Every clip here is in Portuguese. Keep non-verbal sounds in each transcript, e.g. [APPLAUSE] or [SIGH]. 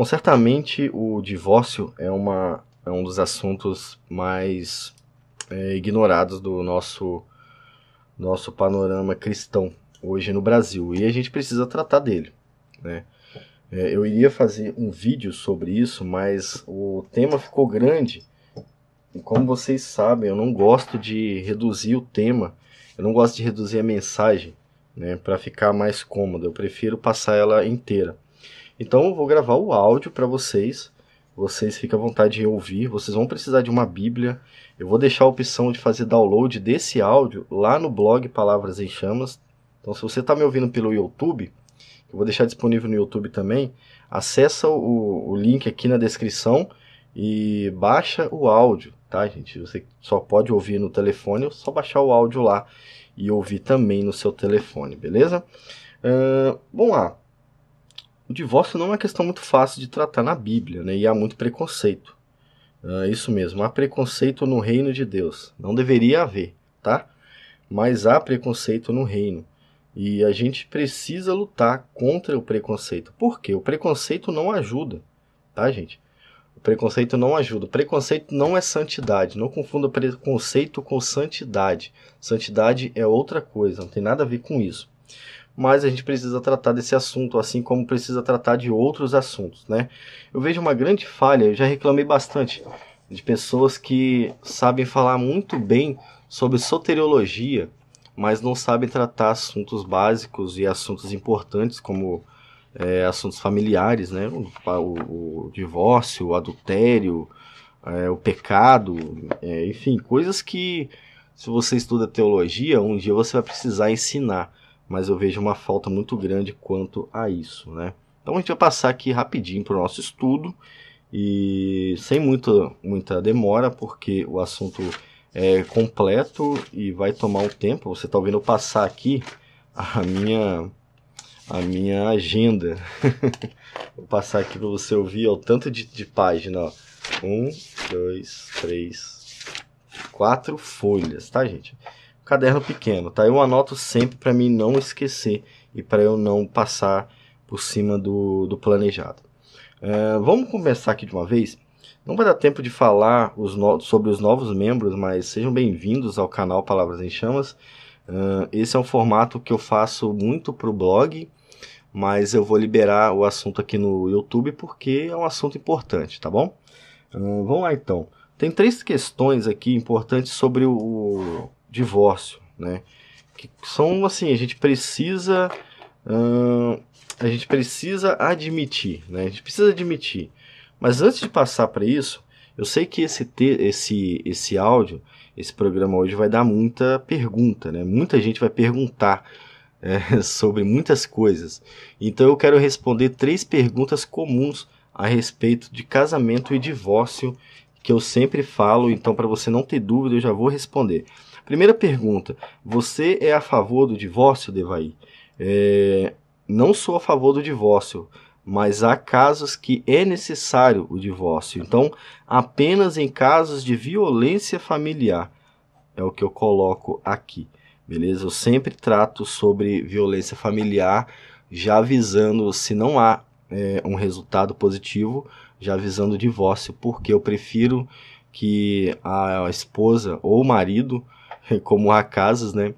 Bom, certamente o divórcio é, uma, é um dos assuntos mais é, ignorados do nosso, nosso panorama cristão hoje no Brasil e a gente precisa tratar dele, né? É, eu iria fazer um vídeo sobre isso, mas o tema ficou grande e como vocês sabem, eu não gosto de reduzir o tema, eu não gosto de reduzir a mensagem, né, para ficar mais cômodo. Eu prefiro passar ela inteira. Então eu vou gravar o áudio para vocês. Vocês ficam à vontade de ouvir. Vocês vão precisar de uma Bíblia. Eu vou deixar a opção de fazer download desse áudio lá no blog Palavras em Chamas. Então se você está me ouvindo pelo YouTube, eu vou deixar disponível no YouTube também, Acesse o, o link aqui na descrição e baixa o áudio, tá, gente? Você só pode ouvir no telefone, ou é só baixar o áudio lá e ouvir também no seu telefone, beleza? Uh, vamos lá. O divórcio não é uma questão muito fácil de tratar na Bíblia, né? e há muito preconceito. Uh, isso mesmo, há preconceito no reino de Deus. Não deveria haver, tá? Mas há preconceito no reino. E a gente precisa lutar contra o preconceito. Por quê? O preconceito não ajuda, tá, gente? O preconceito não ajuda. O preconceito não é santidade. Não confunda preconceito com santidade. Santidade é outra coisa, não tem nada a ver com isso mas a gente precisa tratar desse assunto, assim como precisa tratar de outros assuntos, né? Eu vejo uma grande falha, eu já reclamei bastante de pessoas que sabem falar muito bem sobre soteriologia, mas não sabem tratar assuntos básicos e assuntos importantes como é, assuntos familiares, né? O, o, o divórcio, o adultério, é, o pecado, é, enfim, coisas que se você estuda teologia, um dia você vai precisar ensinar mas eu vejo uma falta muito grande quanto a isso, né? Então a gente vai passar aqui rapidinho para o nosso estudo e sem muita, muita demora, porque o assunto é completo e vai tomar um tempo. Você está ouvindo eu passar aqui a minha a minha agenda. [LAUGHS] Vou passar aqui para você ouvir ó, o tanto de, de página. Ó. Um, dois, três, quatro folhas, tá, gente? caderno pequeno, tá? Eu anoto sempre para mim não esquecer e para eu não passar por cima do, do planejado. Uh, vamos começar aqui de uma vez. Não vai dar tempo de falar os no... sobre os novos membros, mas sejam bem-vindos ao canal Palavras em Chamas. Uh, esse é um formato que eu faço muito para o blog, mas eu vou liberar o assunto aqui no YouTube porque é um assunto importante, tá bom? Uh, vamos lá então. Tem três questões aqui importantes sobre o, divórcio, né? Que são assim, a gente precisa hum, a gente precisa admitir, né? A gente precisa admitir. Mas antes de passar para isso, eu sei que esse te, esse esse áudio, esse programa hoje vai dar muita pergunta, né? Muita gente vai perguntar é, [LAUGHS] sobre muitas coisas. Então eu quero responder três perguntas comuns a respeito de casamento e divórcio que eu sempre falo, então para você não ter dúvida, eu já vou responder. Primeira pergunta: você é a favor do divórcio, Devaí? É, não sou a favor do divórcio, mas há casos que é necessário o divórcio. Então, apenas em casos de violência familiar é o que eu coloco aqui. Beleza? Eu sempre trato sobre violência familiar, já avisando se não há é, um resultado positivo, já avisando o divórcio, porque eu prefiro que a esposa ou o marido [LAUGHS] como há casas, né,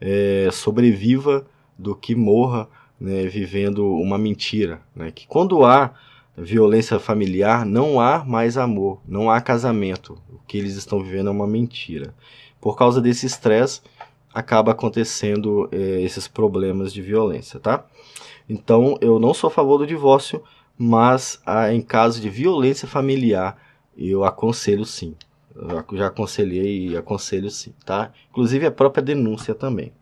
é, sobreviva do que morra né, vivendo uma mentira. Né, que quando há violência familiar, não há mais amor, não há casamento. O que eles estão vivendo é uma mentira. Por causa desse estresse, acaba acontecendo é, esses problemas de violência, tá? Então, eu não sou a favor do divórcio, mas ah, em caso de violência familiar, eu aconselho sim. Já, já aconselhei e aconselho sim, tá? Inclusive a própria denúncia também.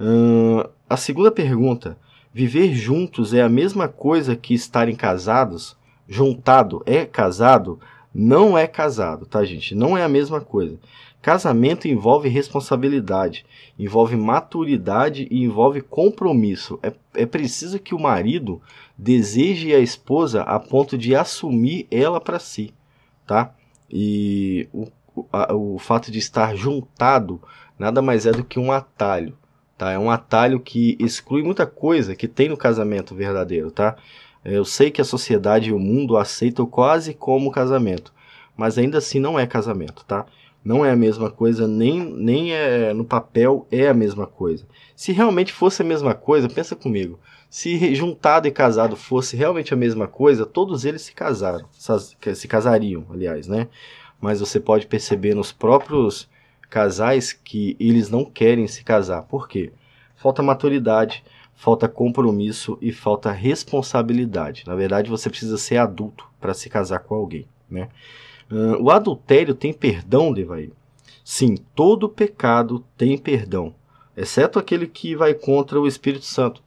Uh, a segunda pergunta: viver juntos é a mesma coisa que estarem casados? Juntado é casado? Não é casado, tá, gente? Não é a mesma coisa. Casamento envolve responsabilidade, envolve maturidade e envolve compromisso. É, é preciso que o marido deseje a esposa a ponto de assumir ela para si, tá? E o, a, o fato de estar juntado nada mais é do que um atalho, tá? É um atalho que exclui muita coisa que tem no casamento verdadeiro, tá? Eu sei que a sociedade e o mundo aceitam quase como casamento, mas ainda assim não é casamento, tá? Não é a mesma coisa, nem, nem é no papel é a mesma coisa. Se realmente fosse a mesma coisa, pensa comigo. Se juntado e casado fosse realmente a mesma coisa, todos eles se casaram, se casariam, aliás, né? Mas você pode perceber nos próprios casais que eles não querem se casar. Por quê? Falta maturidade, falta compromisso e falta responsabilidade. Na verdade, você precisa ser adulto para se casar com alguém, né? Uh, o adultério tem perdão, Devaí? Sim, todo pecado tem perdão, exceto aquele que vai contra o Espírito Santo.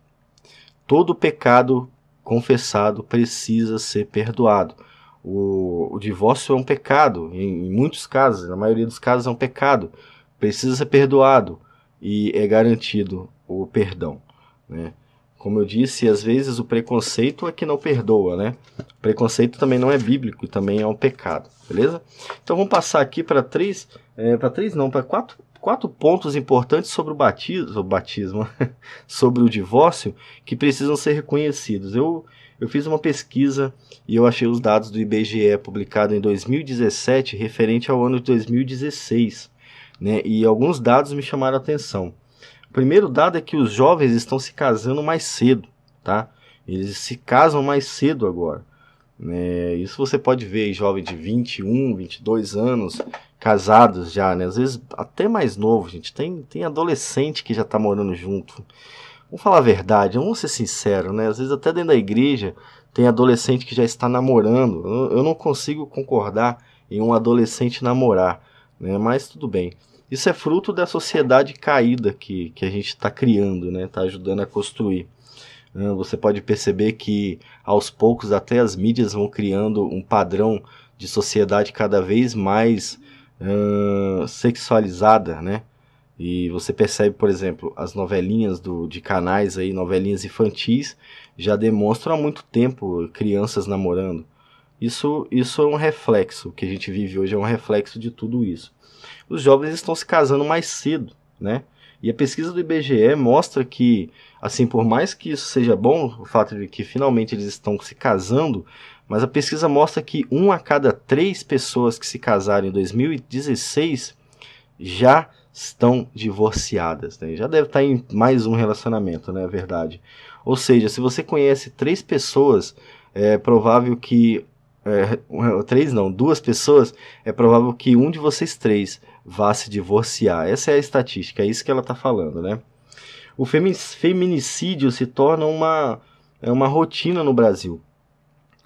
Todo pecado confessado precisa ser perdoado. O, o divórcio é um pecado, em, em muitos casos, na maioria dos casos é um pecado. Precisa ser perdoado e é garantido o perdão. Né? Como eu disse, às vezes o preconceito é que não perdoa, né? O preconceito também não é bíblico, também é um pecado, beleza? Então vamos passar aqui para três, é, para três não, para quatro, quatro pontos importantes sobre o batismo, sobre, batismo, [LAUGHS] sobre o divórcio, que precisam ser reconhecidos. Eu, eu fiz uma pesquisa e eu achei os dados do IBGE publicado em 2017 referente ao ano de 2016, né? E alguns dados me chamaram a atenção. O primeiro dado é que os jovens estão se casando mais cedo, tá? Eles se casam mais cedo agora. Né? Isso você pode ver jovem de 21, 22 anos casados já, né? Às vezes até mais novo, gente. Tem, tem adolescente que já está morando junto. Vamos falar a verdade, vamos ser sinceros, né? Às vezes até dentro da igreja tem adolescente que já está namorando. Eu, eu não consigo concordar em um adolescente namorar, né? Mas tudo bem. Isso é fruto da sociedade caída que, que a gente está criando, né? Está ajudando a construir. Você pode perceber que aos poucos até as mídias vão criando um padrão de sociedade cada vez mais uh, sexualizada, né? E você percebe, por exemplo, as novelinhas do, de canais aí, novelinhas infantis, já demonstram há muito tempo crianças namorando. Isso, isso é um reflexo, o que a gente vive hoje é um reflexo de tudo isso. Os jovens estão se casando mais cedo, né? E a pesquisa do IBGE mostra que, assim, por mais que isso seja bom, o fato de que finalmente eles estão se casando, mas a pesquisa mostra que um a cada três pessoas que se casaram em 2016 já estão divorciadas, né? já deve estar em mais um relacionamento, né? É verdade. Ou seja, se você conhece três pessoas, é provável que é, é, três não, duas pessoas, é provável que um de vocês três vá se divorciar. Essa é a estatística, é isso que ela está falando, né? O feminicídio se torna uma, é uma rotina no Brasil,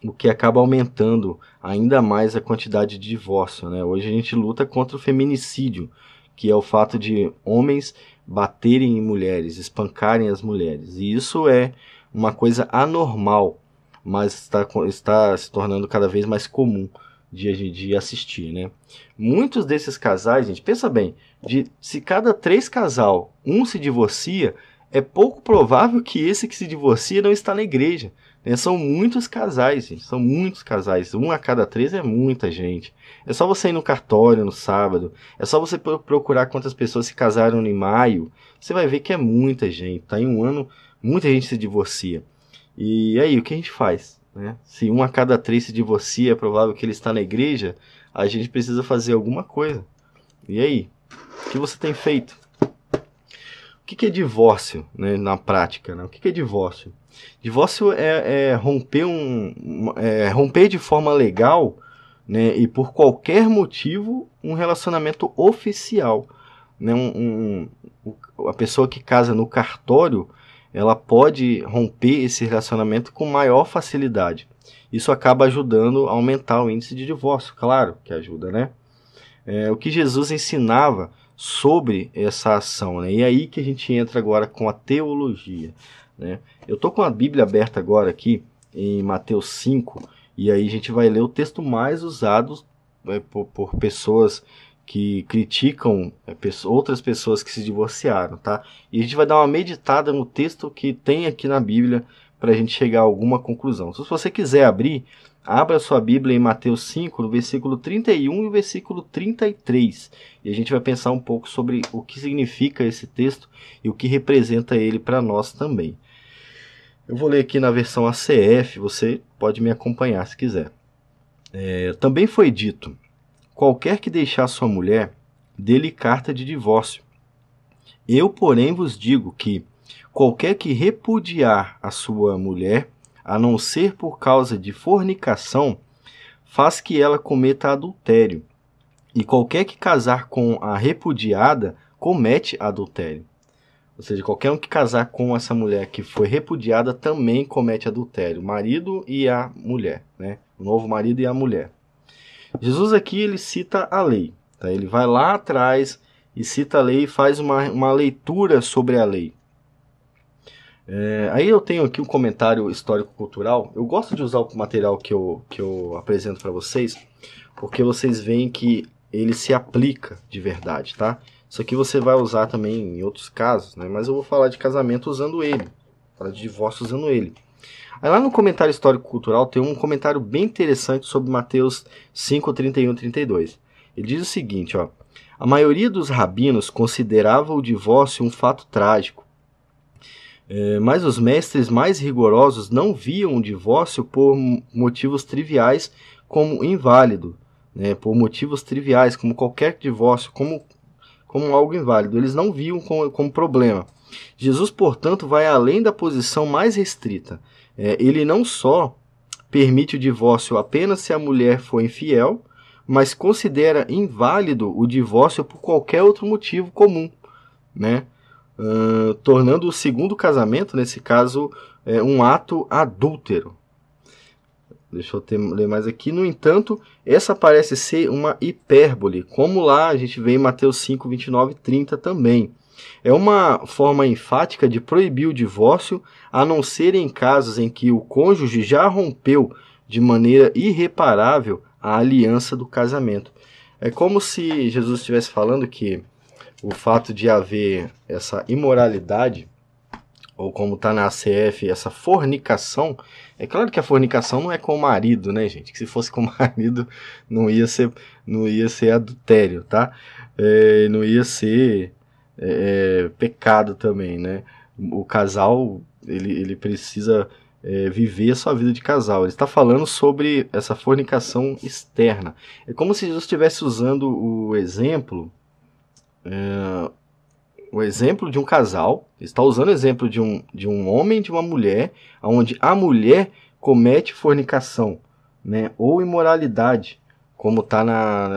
o que acaba aumentando ainda mais a quantidade de divórcio, né? Hoje a gente luta contra o feminicídio, que é o fato de homens baterem em mulheres, espancarem as mulheres. E isso é uma coisa anormal mas está, está se tornando cada vez mais comum de, de assistir, né? Muitos desses casais, gente, pensa bem, de, se cada três casal, um se divorcia, é pouco provável que esse que se divorcia não está na igreja. Né? São muitos casais, gente, são muitos casais. Um a cada três é muita gente. É só você ir no cartório no sábado, é só você procurar quantas pessoas se casaram em maio, você vai ver que é muita gente. Tá? Em um ano, muita gente se divorcia. E aí, o que a gente faz? Né? Se um a cada três se divorcia, é provável que ele está na igreja, a gente precisa fazer alguma coisa. E aí? O que você tem feito? O que, é divórcio né, na prática? Né? O que, é divórcio? Divórcio é, é romper, um, é romper de forma legal né, e por qualquer motivo um relacionamento oficial. Né, um, um, a pessoa que casa no cartório ela pode romper esse relacionamento com maior facilidade. Isso acaba ajudando a aumentar o índice de divórcio, claro que ajuda, né? É, o que Jesus ensinava sobre essa ação, né? E é aí que a gente entra agora com a teologia, né? Eu tô com a Bíblia aberta agora aqui em Mateus 5 e aí a gente vai ler o texto mais usado é, por, por pessoas que criticam é, outras pessoas que se divorciaram, tá? E a gente vai dar uma meditada no texto que tem aqui na Bíblia para a gente chegar a alguma conclusão. Então, se você quiser abrir, abra sua Bíblia em Mateus 5, no versículo 31 e o versículo 33. E a gente vai pensar um pouco sobre o que significa esse texto e o que representa ele para nós também. Eu vou ler aqui na versão ACF, você pode me acompanhar se quiser. É, também foi dito: qualquer que deixar sua mulher, dê-lhe carta de divórcio. Eu, porém, vos digo que qualquer que repudiar a sua mulher, a não ser por causa de fornicação, faz que ela cometa adultério. E qualquer que casar com a repudiada, comete adultério. Ou seja, qualquer um que casar com essa mulher que foi repudiada também comete adultério, o marido e a mulher, né? O novo marido e a mulher. Jesus aqui ele cita a lei, tá? ele vai lá atrás e cita a lei e faz uma, uma leitura sobre a lei. É, aí eu tenho aqui um comentário histórico-cultural. Eu gosto de usar o material que eu, que eu apresento para vocês, porque vocês veem que ele se aplica de verdade, tá? Isso aqui você vai usar também em outros casos, né? Mas eu vou falar de casamento usando ele, falar de divórcio usando ele. Aí lá no comentário histórico-cultural tem um comentário bem interessante sobre Mateus 5, 31 32. Ele diz o seguinte, ó. A maioria dos rabinos considerava o divórcio um fato trágico, é, mas os mestres mais rigorosos não viam o divórcio por motivos triviais como inválido, né? por motivos triviais, como qualquer divórcio, como, como algo inválido. Eles não viam como, como problema. Jesus, portanto, vai além da posição mais restrita. É, ele não só permite o divórcio apenas se a mulher for infiel, mas considera inválido o divórcio por qualquer outro motivo comum, né? Uh, tornando o segundo casamento, nesse caso, é, um ato adúltero. Deixa eu ter, ler mais aqui. No entanto, essa parece ser uma hipérbole, como lá a gente vê em Mateus 5, 29 e 30 também. É uma forma enfática de proibir o divórcio, a não ser em casos em que o cônjuge já rompeu de maneira irreparável a aliança do casamento. É como se Jesus estivesse falando que o fato de haver essa imoralidade, ou como está na ACF, essa fornicação, é claro que a fornicação não é com o marido, né, gente? Que se fosse com o [LAUGHS] marido, não ia ser, não ia ser adultério, tá? É, não ia ser é, é, pecado também, né? O casal, ele, ele precisa é, viver a sua vida de casal. Ele está falando sobre essa fornicação externa. É como se Jesus estivesse usando o exemplo... É, o exemplo de um casal, está usando o exemplo de um, de um homem e de uma mulher, onde a mulher comete fornicação, né? ou imoralidade, como está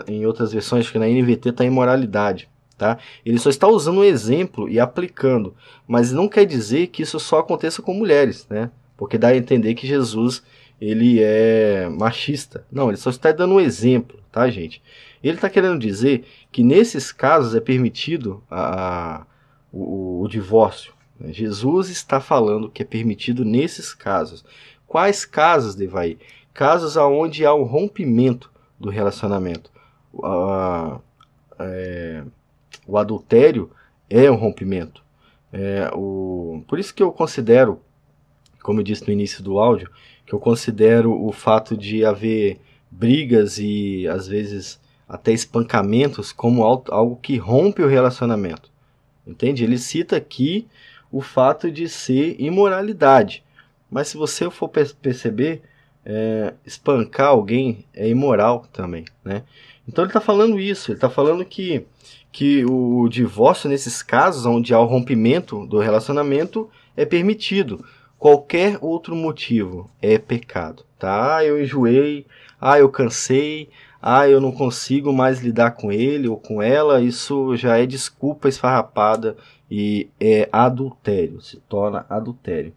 em outras versões, que na NVT está imoralidade tá? Ele só está usando um exemplo e aplicando, mas não quer dizer que isso só aconteça com mulheres, né? Porque dá a entender que Jesus ele é machista. Não, ele só está dando um exemplo, tá, gente? Ele está querendo dizer que nesses casos é permitido a, a o, o, divórcio. Né? Jesus está falando que é permitido nesses casos. Quais casos, Devaí? Casos aonde há um rompimento do relacionamento. Ah, é, o adultério é um rompimento. É, o... Por isso que eu considero, como eu disse no início do áudio, que eu considero o fato de haver brigas e às vezes até espancamentos como algo que rompe o relacionamento. Entende? Ele cita aqui o fato de ser imoralidade. Mas se você for perceber, é, espancar alguém é imoral também, né? Então ele está falando isso, ele está falando que que o divórcio, nesses casos onde há o rompimento do relacionamento, é permitido. Qualquer outro motivo é pecado, tá? Ah, eu enjoei, ah, eu cansei, ah, eu não consigo mais lidar com ele ou com ela, isso já é desculpa esfarrapada e é adultério, se torna adultério.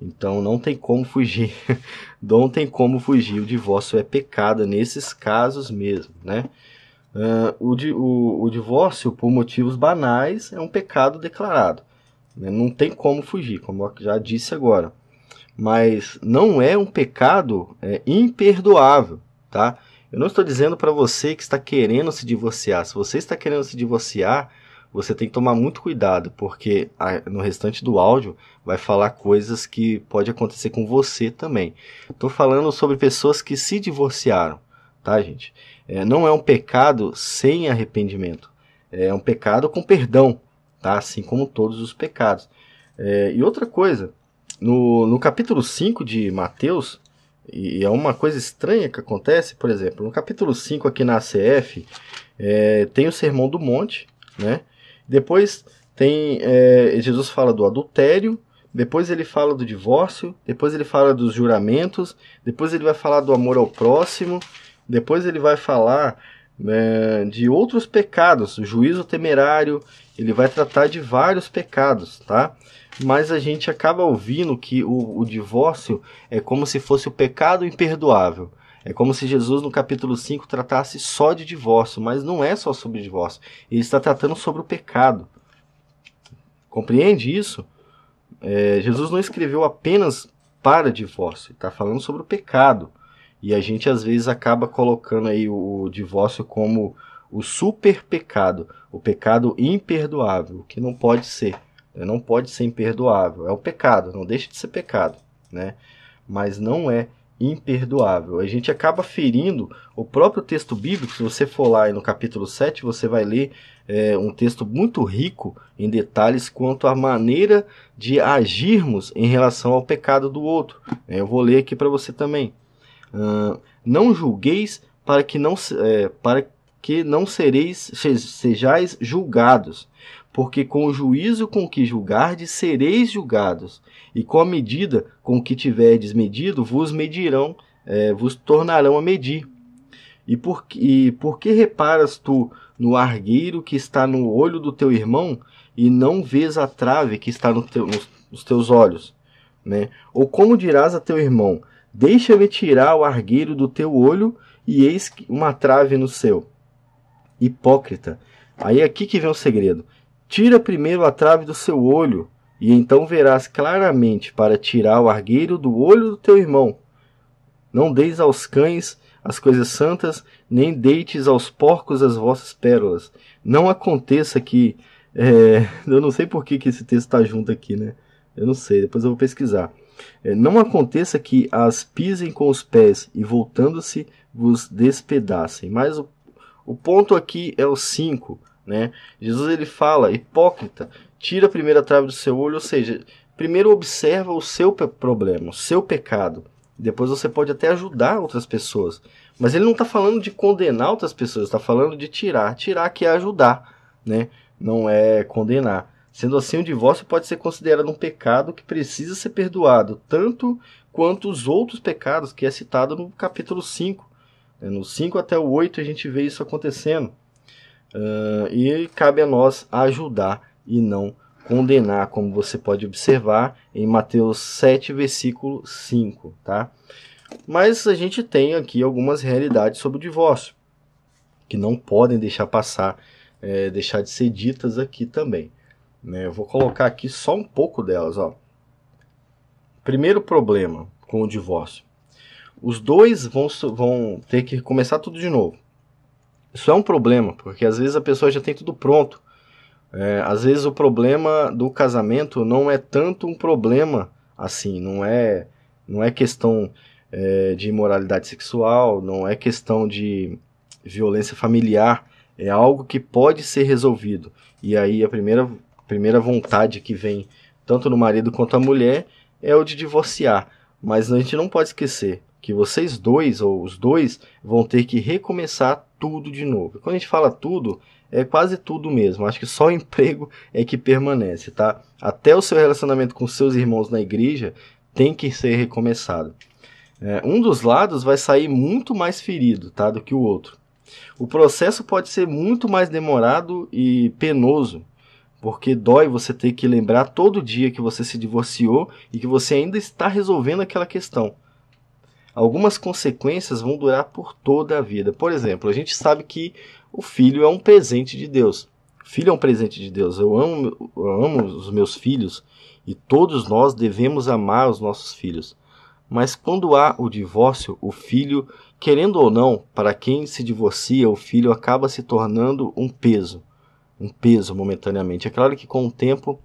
Então não tem como fugir, [LAUGHS] não tem como fugir, o divórcio é pecado nesses casos mesmo, né? Uh, o, di o, o, divórcio, por motivos banais, é um pecado declarado. Né? Não tem como fugir, como eu já disse agora. Mas não é um pecado é, imperdoável, tá? Eu não estou dizendo para você que está querendo se divorciar. Se você está querendo se divorciar, você tem que tomar muito cuidado, porque a, no restante do áudio vai falar coisas que pode acontecer com você também. Estou falando sobre pessoas que se divorciaram, tá, gente? é, não é um pecado sem arrependimento, é um pecado com perdão, tá? assim como todos os pecados. É, e outra coisa, no, no capítulo 5 de Mateus, e é uma coisa estranha que acontece, por exemplo, no capítulo 5 aqui na ACF, é, tem o Sermão do Monte, né? depois tem é, Jesus fala do adultério, depois ele fala do divórcio, depois ele fala dos juramentos, depois ele vai falar do amor ao próximo, depois ele vai falar né, de outros pecados, juízo temerário, ele vai tratar de vários pecados, tá? Mas a gente acaba ouvindo que o, o divórcio é como se fosse o pecado imperdoável. É como se Jesus, no capítulo 5, tratasse só de divórcio, mas não é só sobre divórcio. Ele está tratando sobre o pecado. Compreende isso? É, Jesus não escreveu apenas para divórcio, está falando sobre o pecado. E a gente às vezes acaba colocando aí o, o divórcio como o super pecado, o pecado imperdoável, que não pode ser. Né? Não pode ser imperdoável. É o pecado, não deixa de ser pecado, né? Mas não é imperdoável. A gente acaba ferindo o próprio texto bíblico. Se você for lá no capítulo 7, você vai ler é, um texto muito rico em detalhes quanto à maneira de agirmos em relação ao pecado do outro. Né? Eu vou ler aqui para você também. Uh, não julgueis para que não, é, para que não sereis, sejais julgados, porque com o juízo com que julgardes sereis julgados, e com a medida com que tiverdes medido, vos medirão, é, vos tornarão a medir. E por, e por que reparas tu no argueiro que está no olho do teu irmão, e não vês a trave que está no teu, nos, nos teus olhos? Né? Ou como dirás a teu irmão, Deixa-me tirar o argueiro do teu olho, e eis uma trave no seu. Hipócrita. Aí é aqui que vem o segredo. Tira primeiro a trave do seu olho, e então verás claramente para tirar o argueiro do olho do teu irmão. Não deis aos cães as coisas santas, nem deites aos porcos as vossas pérolas. Não aconteça que. É, [LAUGHS] eu não sei por que, que esse texto está junto aqui, né? Eu não sei, depois eu vou pesquisar. É, não aconteça que as pisem com os pés e voltando-se vos despedacem. Mas o, o ponto aqui é o 5, né? Jesus ele fala, hipócrita, tira a primeira trave do seu olho, ou seja, primeiro observa o seu problema, o seu pecado. Depois você pode até ajudar outras pessoas. Mas ele não está falando de condenar outras pessoas, está falando de tirar. Tirar que é ajudar, né? não é condenar. Sendo assim, o divórcio pode ser considerado um pecado que precisa ser perdoado, tanto quanto os outros pecados que é citado no capítulo 5. Né, no 5 até o 8 a gente vê isso acontecendo. Uh, e cabe a nós ajudar e não condenar, como você pode observar em Mateus 7, versículo 5. Tá? Mas a gente tem aqui algumas realidades sobre o divórcio, que não podem deixar passar, é, deixar de ser ditas aqui também. Né? Eu vou colocar aqui só um pouco delas. Ó. Primeiro problema com o divórcio. Os dois vão, vão ter que começar tudo de novo. Isso é um problema, porque às vezes a pessoa já tem tudo pronto. É, às vezes o problema do casamento não é tanto um problema assim, não é, não é questão é, de imoralidade sexual, não é questão de violência familiar, é algo que pode ser resolvido. E aí a primeira primeira vontade que vem tanto no marido quanto a mulher é o de divorciar. Mas a gente não pode esquecer que vocês dois ou os dois vão ter que recomeçar tudo de novo. Quando a gente fala tudo, é quase tudo mesmo. Acho que só o [LAUGHS] emprego é que permanece, tá? Até o seu relacionamento com seus irmãos na igreja tem que ser recomeçado. É, um dos lados vai sair muito mais ferido, tá, do que o outro. O processo pode ser muito mais demorado e penoso porque dói você ter que lembrar todo dia que você se divorciou e que você ainda está resolvendo aquela questão. Algumas consequências vão durar por toda a vida. Por exemplo, a gente sabe que o filho é um presente de Deus. filho é um presente de Deus. Eu amo, eu amo os meus filhos e todos nós devemos amar os nossos filhos. Mas quando há o divórcio, o filho, querendo ou não, para quem se divorcia, o filho acaba se tornando um peso um peso momentaneamente. É claro que com o tempo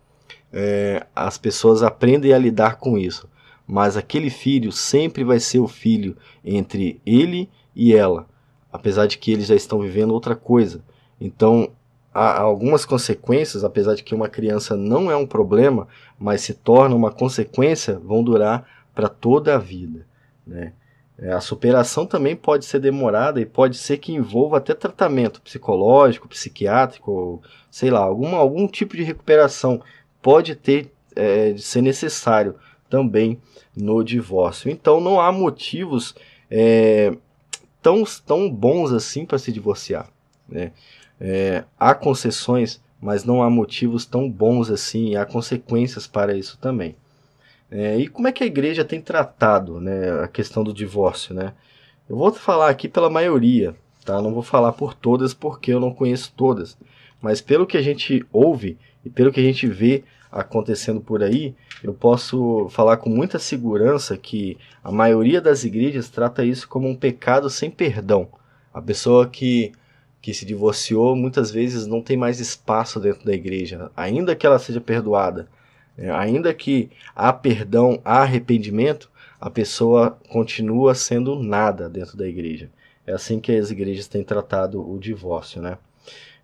é, as pessoas aprendem a lidar com isso, mas aquele filho sempre vai ser o filho entre ele e ela, apesar de que eles já estão vivendo outra coisa. Então há algumas consequências, apesar de que uma criança não é um problema, mas se torna uma consequência, vão durar para toda a vida, né? É, a superação também pode ser demorada e pode ser que envolva até tratamento psicológico, psiquiátrico, sei lá, algum, algum tipo de recuperação pode ter é, de ser necessário também no divórcio. Então não há motivos é, tão, tão bons assim para se divorciar. Né? É, há concessões, mas não há motivos tão bons assim e há consequências para isso também. É, e como é que a igreja tem tratado né, a questão do divórcio? Né? Eu vou falar aqui pela maioria, tá? não vou falar por todas porque eu não conheço todas, mas pelo que a gente ouve e pelo que a gente vê acontecendo por aí, eu posso falar com muita segurança que a maioria das igrejas trata isso como um pecado sem perdão. A pessoa que, que se divorciou muitas vezes não tem mais espaço dentro da igreja, ainda que ela seja perdoada. É, ainda que há perdão, há arrependimento, a pessoa continua sendo nada dentro da igreja. É assim que as igrejas têm tratado o divórcio, né?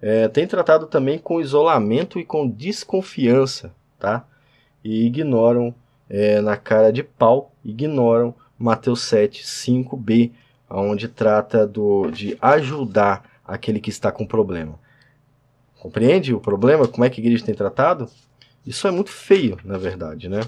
É, tem tratado também com isolamento e com desconfiança, tá? E ignoram é, na cara de pau, ignoram Mateus 7, 5b, onde trata do, de ajudar aquele que está com problema. Compreende o problema? Como é que a igreja tem tratado? Isso é muito feio, na verdade, né?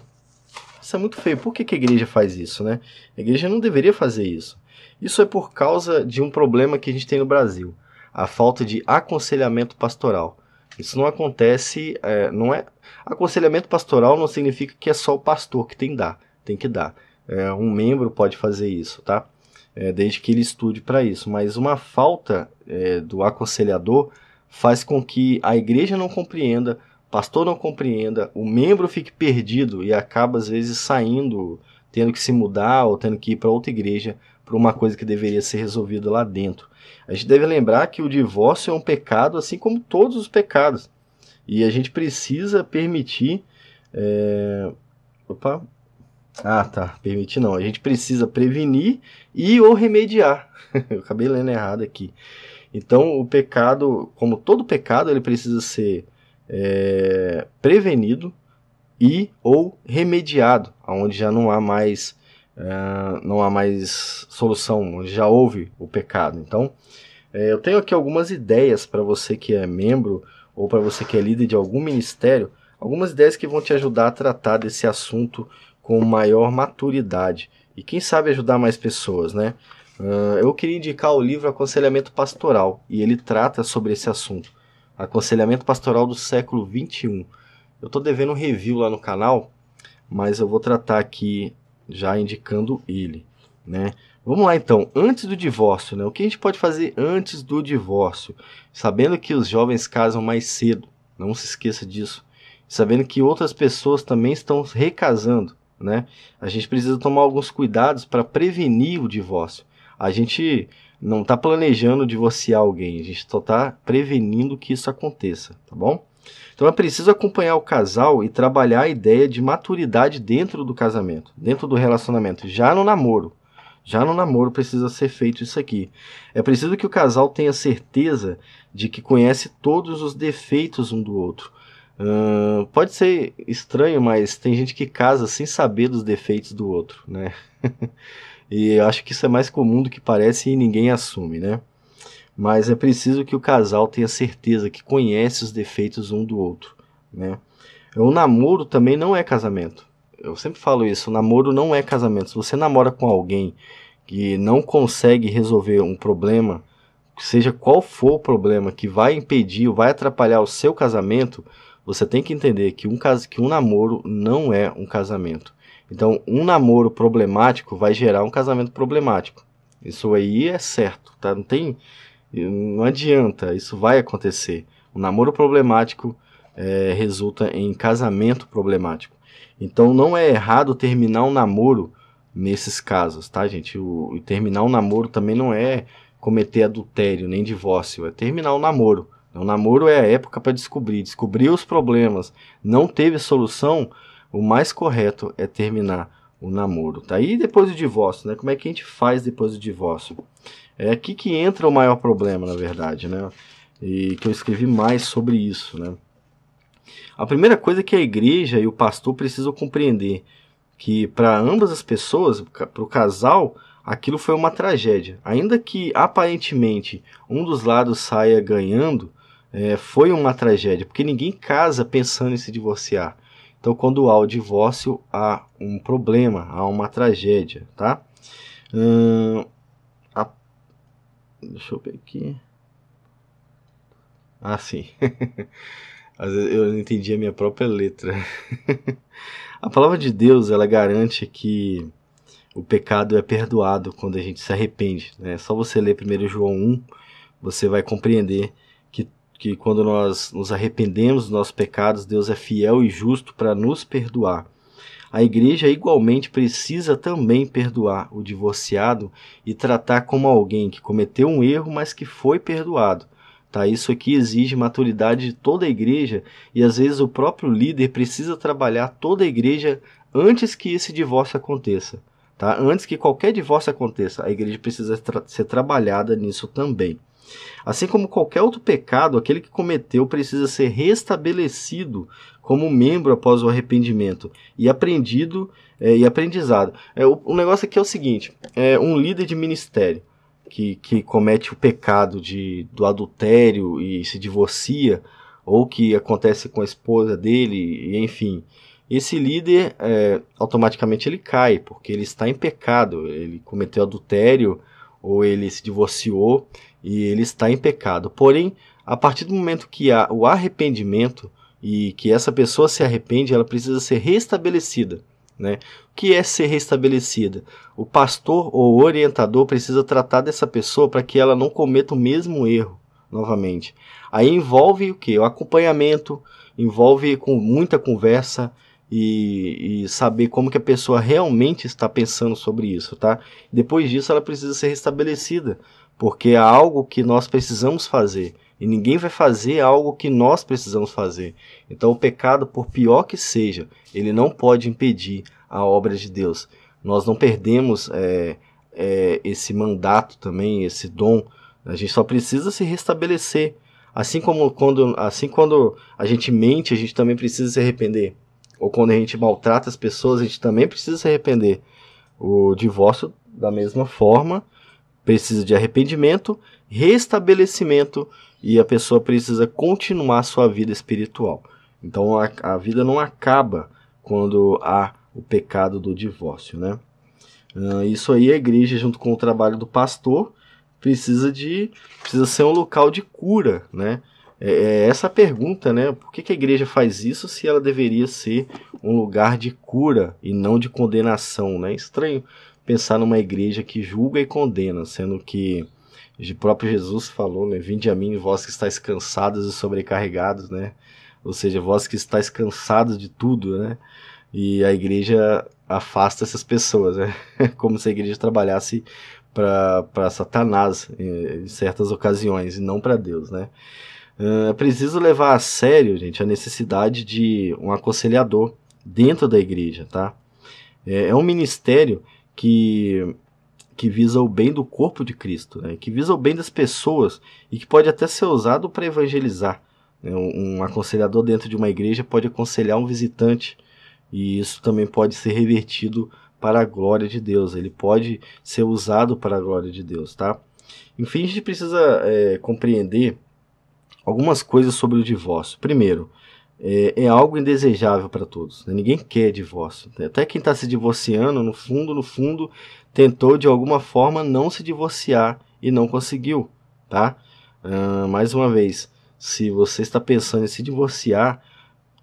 Isso é muito feio. Por que, que a igreja faz isso, né? A igreja não deveria fazer isso. Isso é por causa de um problema que a gente tem no Brasil, a falta de aconselhamento pastoral. Isso não acontece, é, não é. Aconselhamento pastoral não significa que é só o pastor que tem que dar, tem que dar. É, um membro pode fazer isso, tá? É, desde que ele estude para isso. Mas uma falta é, do aconselhador faz com que a igreja não compreenda pastor não compreenda, o membro fique perdido e acaba às vezes saindo, tendo que se mudar ou tendo que ir para outra igreja por uma coisa que deveria ser resolvida lá dentro. A gente deve lembrar que o divórcio é um pecado, assim como todos os pecados, e a gente precisa permitir. É... Opa, ah, tá. Permitir não. A gente precisa prevenir e ou remediar. [LAUGHS] Eu acabei lendo errado aqui. Então, o pecado, como todo pecado, ele precisa ser é, prevenido e ou remediado, aonde já não há mais é, não há mais solução, onde já houve o pecado. Então, é, eu tenho aqui algumas ideias para você que é membro ou para você que é líder de algum ministério, algumas ideias que vão te ajudar a tratar desse assunto com maior maturidade e quem sabe ajudar mais pessoas, né? Uh, eu queria indicar o livro Aconselhamento Pastoral e ele trata sobre esse assunto. Aconselhamento Pastoral do Século XXI. Eu estou devendo um review lá no canal, mas eu vou tratar aqui já indicando ele, né? Vamos lá então, antes do divórcio, né? O que a gente pode fazer antes do divórcio? Sabendo que os jovens casam mais cedo, não se esqueça disso. Sabendo que outras pessoas também estão recasando, né? A gente precisa tomar alguns cuidados para prevenir o divórcio. A gente não está planejando divorciar alguém, a gente só está prevenindo que isso aconteça, tá bom? Então é preciso acompanhar o casal e trabalhar a ideia de maturidade dentro do casamento, dentro do relacionamento, já no namoro. Já no namoro precisa ser feito isso aqui. É preciso que o casal tenha certeza de que conhece todos os defeitos um do outro. Uh, pode ser estranho, mas tem gente que casa sem saber dos defeitos do outro, né? [LAUGHS] E acho que isso é mais comum do que parece e ninguém assume, né? Mas é preciso que o casal tenha certeza que conhece os defeitos um do outro, né? O namoro também não é casamento. Eu sempre falo isso, o namoro não é casamento. Se você namora com alguém que não consegue resolver um problema, seja qual for o problema que vai impedir ou vai atrapalhar o seu casamento, você tem que entender que um caso que um namoro não é um casamento. Então, um namoro problemático vai gerar um casamento problemático. Isso aí é certo, tá? Não tem, não adianta, isso vai acontecer. O namoro problemático é, resulta em casamento problemático. Então, não é errado terminar um namoro nesses casos, tá, gente? O, o terminar um namoro também não é cometer adultério nem divórcio, é terminar o um namoro. O então, namoro é a época para descobrir, descobrir os problemas. Não teve solução, o mais correto é terminar o namoro, tá? E depois do divórcio, né? Como é que a gente faz depois do divórcio? É aqui que entra o maior problema, na verdade, né? E que eu escrevi mais sobre isso, né? A primeira coisa que a igreja e o pastor precisam compreender que para ambas as pessoas, para o casal, aquilo foi uma tragédia. Ainda que aparentemente um dos lados saia ganhando, é, foi uma tragédia, porque ninguém casa pensando em se divorciar. Então, quando há o divórcio, há um problema, há uma tragédia, tá? Hum, a, deixa eu ver aqui. Ah, sim. [LAUGHS] Às vezes eu não entendi a minha própria letra. [LAUGHS] a palavra de Deus, ela garante que o pecado é perdoado quando a gente se arrepende. Né? Só você ler 1 João 1, você vai compreender que quando nós nos arrependemos dos nossos pecados, Deus é fiel e justo para nos perdoar. A igreja igualmente precisa também perdoar o divorciado e tratar como alguém que cometeu um erro, mas que foi perdoado. Tá? Isso aqui exige maturidade de toda a igreja e às vezes o próprio líder precisa trabalhar toda a igreja antes que esse divórcio aconteça. Tá? Antes que qualquer divórcio aconteça, a igreja precisa tra ser trabalhada nisso também. Assim como qualquer outro pecado, aquele que cometeu precisa ser restabelecido como membro após o arrependimento e aprendido é, e aprendizado. É, o, o, negócio aqui é o seguinte: é um líder de ministério que, que comete o pecado de, do adultério e se divorcia, ou que acontece com a esposa dele, e, enfim. Esse líder é, automaticamente ele cai, porque ele está em pecado, ele cometeu adultério ou ele se divorciou e ele está em pecado. Porém, a partir do momento que há o arrependimento e que essa pessoa se arrepende, ela precisa ser restabelecida. Né? O que é ser restabelecida? O pastor ou orientador precisa tratar dessa pessoa para que ela não cometa o mesmo erro novamente. Aí envolve o que? O acompanhamento, envolve com muita conversa e, e, saber como que a pessoa realmente está pensando sobre isso, tá? Depois disso, ela precisa ser restabelecida porque é algo que nós precisamos fazer e ninguém vai fazer algo que nós precisamos fazer. Então, o pecado, por pior que seja, ele não pode impedir a obra de Deus. Nós não perdemos é, é, esse mandato também, esse dom. A gente só precisa se restabelecer. Assim como quando, assim quando a gente mente, a gente também precisa se arrepender. Ou quando a gente maltrata as pessoas, a gente também precisa se arrepender. O divórcio, da mesma forma, Precisa de arrependimento, restabelecimento e a pessoa precisa continuar sua vida espiritual. Então a, a vida não acaba quando há o pecado do divórcio, né? Uh, isso aí a igreja junto com o trabalho do pastor precisa de precisa ser um local de cura, né? É, é essa a pergunta, né? Por que, que a igreja faz isso se ela deveria ser um lugar de cura e não de condenação, né? Estranho pensar numa igreja que julga e condena, sendo que o próprio Jesus falou, né? Vinde a mim, vós que estáis cansados e sobrecarregados, né? Ou seja, vós que estáis cansados de tudo, né? E a igreja afasta essas pessoas, né? [LAUGHS] Como se a igreja trabalhasse para Satanás em certas ocasiões e não para Deus, né? É preciso levar a sério, gente, a necessidade de um aconselhador dentro da igreja, tá? É, é um ministério que que visa o bem do corpo de Cristo, né? que visa o bem das pessoas e que pode até ser usado para evangelizar. Né? Um, um aconselhador dentro de uma igreja pode aconselhar um visitante e isso também pode ser revertido para a glória de Deus. Ele pode ser usado para a glória de Deus, tá? Enfim, a gente precisa é, compreender algumas coisas sobre o divórcio. Primeiro, é, é algo indesejável para todos. Né? Ninguém quer divórcio. Né? Até quem está se divorciando, no fundo, no fundo, tentou de alguma forma não se divorciar e não conseguiu, tá? Uh, mais uma vez, se você está pensando em se divorciar,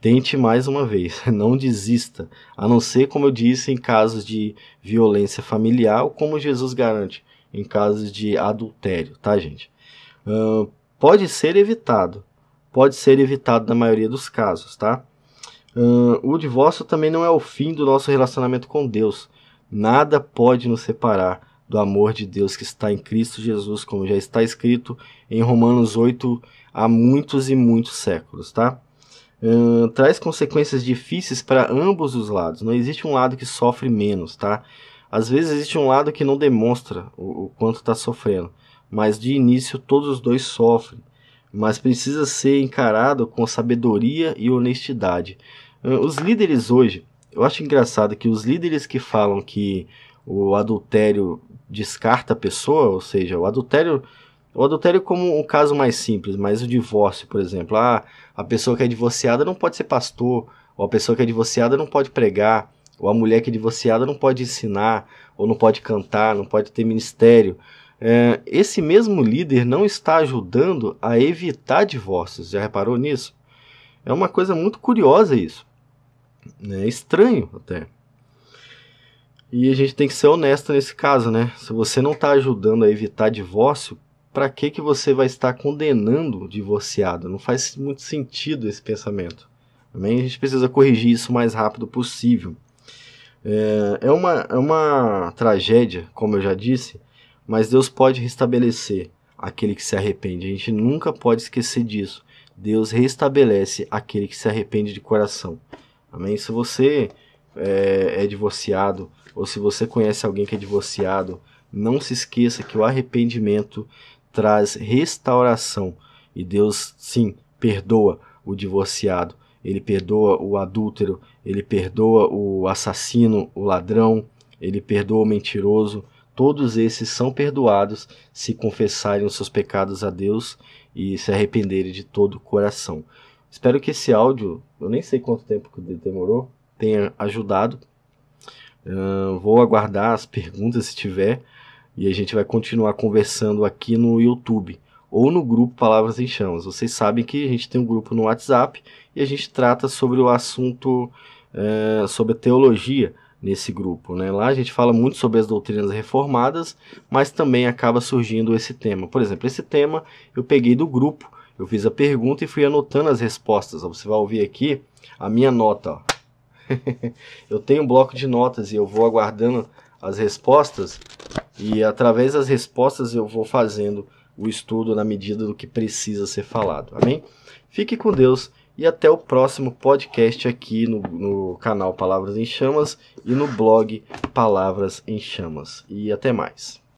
tente mais uma vez, [LAUGHS] não desista. A não ser, como eu disse, em casos de violência familiar, ou como Jesus garante, em casos de adultério, tá, gente? Uh, pode ser evitado, pode ser evitado na maioria dos casos, tá? Uh, o divórcio também não é o fim do nosso relacionamento com Deus. Nada pode nos separar do amor de Deus que está em Cristo Jesus, como já está escrito em Romanos 8 há muitos e muitos séculos, tá? Uh, traz consequências difíceis para ambos os lados. Não existe um lado que sofre menos, tá? Às vezes existe um lado que não demonstra o, o quanto está sofrendo, mas de início todos os dois sofrem mas precisa ser encarado com sabedoria e honestidade. Os líderes hoje, eu acho engraçado que os líderes que falam que o adultério descarta a pessoa, ou seja, o adultério o adultério é como um caso mais simples, mas o divórcio, por exemplo, ah, a pessoa que é divorciada não pode ser pastor, ou a pessoa que é divorciada não pode pregar, ou a mulher que é divorciada não pode ensinar, ou não pode cantar, não pode ter ministério. É, esse mesmo líder não está ajudando a evitar divórcios. Já reparou nisso? É uma coisa muito curiosa isso. Né? É estranho até. E a gente tem que ser honesto nesse caso, né? Se você não está ajudando a evitar divórcio, para que que você vai estar condenando o divorciado? Não faz muito sentido esse pensamento. Também a gente precisa corrigir isso o mais rápido possível. é, é uma, é uma tragédia, como eu já disse, mas Deus pode restabelecer aquele que se arrepende. A gente nunca pode esquecer disso. Deus restabelece aquele que se arrepende de coração. Amém? Se você é, é divorciado ou se você conhece alguém que é divorciado, não se esqueça que o arrependimento traz restauração. E Deus, sim, perdoa o divorciado, ele perdoa o adúltero, ele perdoa o assassino, o ladrão, ele perdoa o mentiroso, todos esses são perdoados se confessarem os seus pecados a Deus e se arrependerem de todo o coração. Espero que esse áudio, eu nem sei quanto tempo que demorou, tenha ajudado. Uh, vou aguardar as perguntas se tiver e a gente vai continuar conversando aqui no YouTube ou no grupo Palavras em Chamas. Vocês sabem que a gente tem um grupo no WhatsApp e a gente trata sobre o assunto uh, sobre teologia nesse grupo. Né? Lá a gente fala muito sobre as doutrinas reformadas, mas também acaba surgindo esse tema. Por exemplo, esse tema eu peguei do grupo, eu fiz a pergunta e fui anotando as respostas. Você vai ouvir aqui a minha nota. [LAUGHS] eu tenho um bloco de notas e eu vou aguardando as respostas e através das respostas eu vou fazendo o estudo na medida do que precisa ser falado. Amém? Fique com Deus e até o próximo podcast aqui no, no canal Palavras em Chamas e no blog Palavras em Chamas. E até mais.